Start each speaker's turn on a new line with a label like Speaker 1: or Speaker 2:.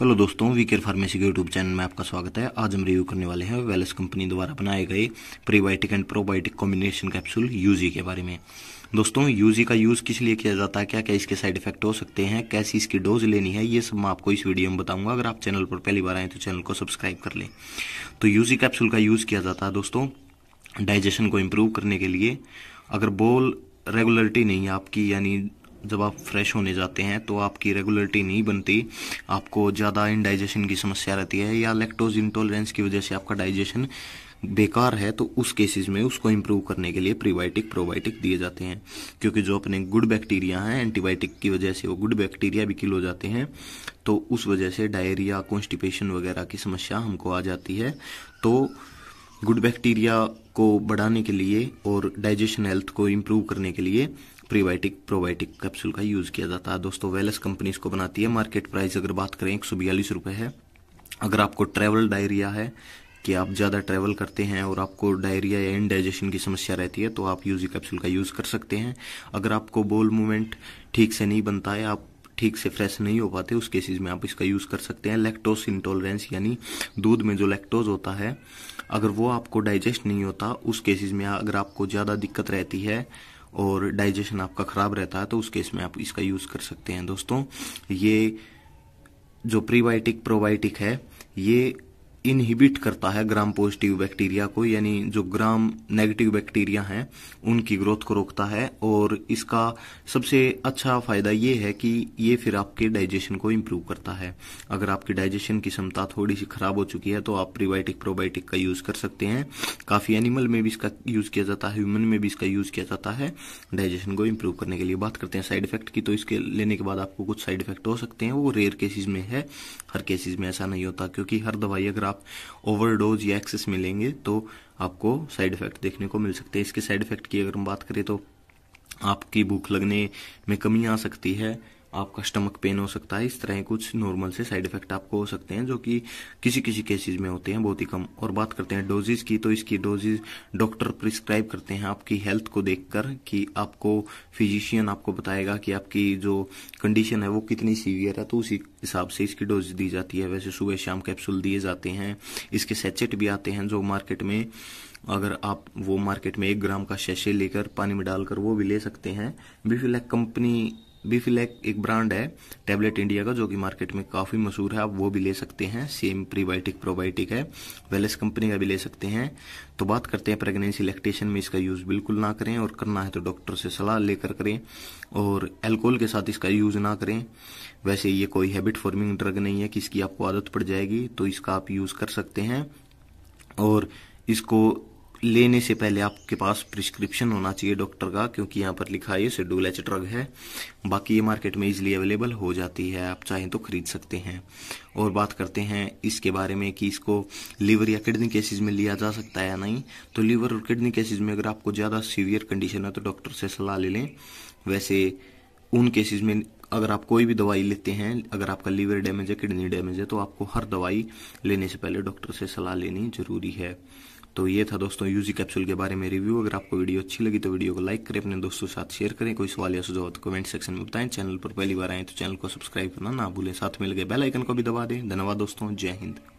Speaker 1: hello दोस्तों We Care pharmacy के YouTube channel में आपका स्वागत है आज हम रिव्यू करने वाले हैं वेलेस कंपनी द्वारा बनाए गए prebiotic and probiotic combination capsule यूजी के बारे में दोस्तों यूजी का यूज़ किस लिए किया जाता है क्या क्या इसके साइड इफेक्ट हो सकते हैं कैसी इसकी डोज लेनी है ये सब मैं आपको इस वीडियो में बताऊंगा अगर आप चैनल पर पहली बार आएँ तो चैनल को सब्सक्राइब कर लें तो यूजी कैप्सूल का यूज़ किया जाता है दोस्तों डाइजेशन को इम्प्रूव करने के लिए अगर बोल रेगुलरिटी नहीं है आपकी यानी जब आप फ्रेश होने जाते हैं तो आपकी रेगुलरिटी नहीं बनती आपको ज़्यादा इनडाइजेशन की समस्या रहती है या लेक्टोज इंटॉलरेंस की वजह से आपका डाइजेशन बेकार है तो उस केसेस में उसको इम्प्रूव करने के लिए प्रीबायोटिक प्रोबायोटिक दिए जाते हैं क्योंकि जो अपने गुड बैक्टीरिया हैं एंटीबायोटिक की वजह से वो गुड बैक्टीरिया भी किल हो जाते हैं तो उस वजह से डायरिया कॉन्स्टिपेशन वगैरह की समस्या हमको आ जाती है तो गुड बैक्टीरिया को बढ़ाने के लिए और डाइजेशन हेल्थ को इम्प्रूव करने के लिए प्रीबायोटिक प्रोबायोटिक कैप्सूल का यूज़ किया जाता है दोस्तों वेलस कंपनी इसको बनाती है मार्केट प्राइस अगर बात करें एक सौ बयालीस रुपये है अगर आपको ट्रैवल डायरिया है कि आप ज़्यादा ट्रैवल करते हैं और आपको डायरिया या इनडाइजेशन की समस्या रहती है तो आप यूजी कैप्सूल का यूज़ कर सकते हैं अगर आपको बोल मूवमेंट ठीक से नहीं बनता है आप ठीक से फ्रेश नहीं हो पाते उस केसेस में आप इसका यूज़ कर सकते हैं लैक्टोज इंटॉलरेंस यानी दूध में जो लैक्टोज होता है अगर वो आपको डाइजेस्ट नहीं होता उस केसेस में अगर आपको ज़्यादा दिक्कत रहती है और डाइजेशन आपका ख़राब रहता है तो उस केस में आप इसका यूज़ कर सकते हैं दोस्तों ये जो प्रीबायोटिक प्रोबायोटिक है ये इनहिबिट करता है ग्राम पॉजिटिव बैक्टीरिया को यानी जो ग्राम नेगेटिव बैक्टीरिया हैं उनकी ग्रोथ को रोकता है और इसका सबसे अच्छा फायदा ये है कि ये फिर आपके डाइजेशन को इम्प्रूव करता है अगर आपकी डाइजेशन की क्षमता थोड़ी सी खराब हो चुकी है तो आप प्रीबायोटिक प्रोबायोटिक का यूज कर सकते हैं काफी एनिमल में भी इसका यूज किया जाता है ह्यूमन में भी इसका यूज किया जाता है डाइजेशन को इम्प्रूव करने के लिए बात करते हैं साइड इफेक्ट की तो इसके लेने के बाद आपको कुछ साइड इफेक्ट हो सकते हैं वो रेयर केसेज में है हर केसेज में ऐसा नहीं होता क्योंकि हर दवाई अगर आप आप ओवरडोज या एक्सेस में लेंगे तो आपको साइड इफेक्ट देखने को मिल सकते हैं इसके साइड इफेक्ट की अगर हम बात करें तो आपकी भूख लगने में कमी आ सकती है आपका स्टमक पेन हो सकता है इस तरह कुछ नॉर्मल से साइड इफेक्ट आपको हो सकते हैं जो कि किसी किसी केसेस में होते हैं बहुत ही कम और बात करते हैं डोजेज की तो इसकी डोजेज डॉक्टर प्रिस्क्राइब करते हैं आपकी हेल्थ को देखकर कि आपको फिजिशियन आपको बताएगा कि आपकी जो कंडीशन है वो कितनी सीवियर है तो उसी हिसाब से इसकी डोज दी जाती है वैसे सुबह शाम कैप्सूल दिए जाते हैं इसके सेचेट भी आते हैं जो मार्केट में अगर आप वो मार्केट में एक ग्राम का शेषे लेकर पानी में डालकर वो भी ले सकते हैं बिफिलैक कंपनी बीफिलेक एक ब्रांड है टैबलेट इंडिया का जो कि मार्केट में काफ़ी मशहूर है आप वो भी ले सकते हैं सेम प्रीबायोटिक प्रोबायोटिक है वेलेस कंपनी का भी ले सकते हैं तो बात करते हैं प्रेगनेंसी लैक्टेशन में इसका यूज़ बिल्कुल ना करें और करना है तो डॉक्टर से सलाह लेकर करें और एल्कोहल के साथ इसका यूज़ ना करें वैसे ये कोई हैबिट फॉर्मिंग ड्रग नहीं है कि इसकी आपको आदत पड़ जाएगी तो इसका आप यूज़ कर सकते हैं और इसको लेने से पहले आपके पास प्रिस्क्रिप्शन होना चाहिए डॉक्टर का क्योंकि यहाँ पर लिखा है शेड्यूल एच ड्रग है बाकी ये मार्केट में इजिली अवेलेबल हो जाती है आप चाहें तो खरीद सकते हैं और बात करते हैं इसके बारे में कि इसको लीवर या किडनी केसेस में लिया जा सकता है या नहीं तो लीवर और किडनी केसेज में अगर आपको ज़्यादा सीवियर कंडीशन है तो डॉक्टर से सलाह ले लें वैसे उन केसेज में अगर आप कोई भी दवाई लेते हैं अगर आपका लीवर डैमेज है किडनी डैमेज है तो आपको हर दवाई लेने से पहले डॉक्टर से सलाह लेनी जरूरी है तो ये था दोस्तों यूजी कैप्सूल के बारे में रिव्यू अगर आपको वीडियो अच्छी लगी तो वीडियो को लाइक करें अपने दोस्तों के साथ शेयर करें कोई सवाल या सुझाव तो कमेंट सेक्शन में बताएं चैनल पर पहली बार आए तो चैनल को सब्सक्राइब करना ना भूलें साथ में लगे बेल आइकन को भी दबा दें धन्यवाद दोस्तों जय हिंद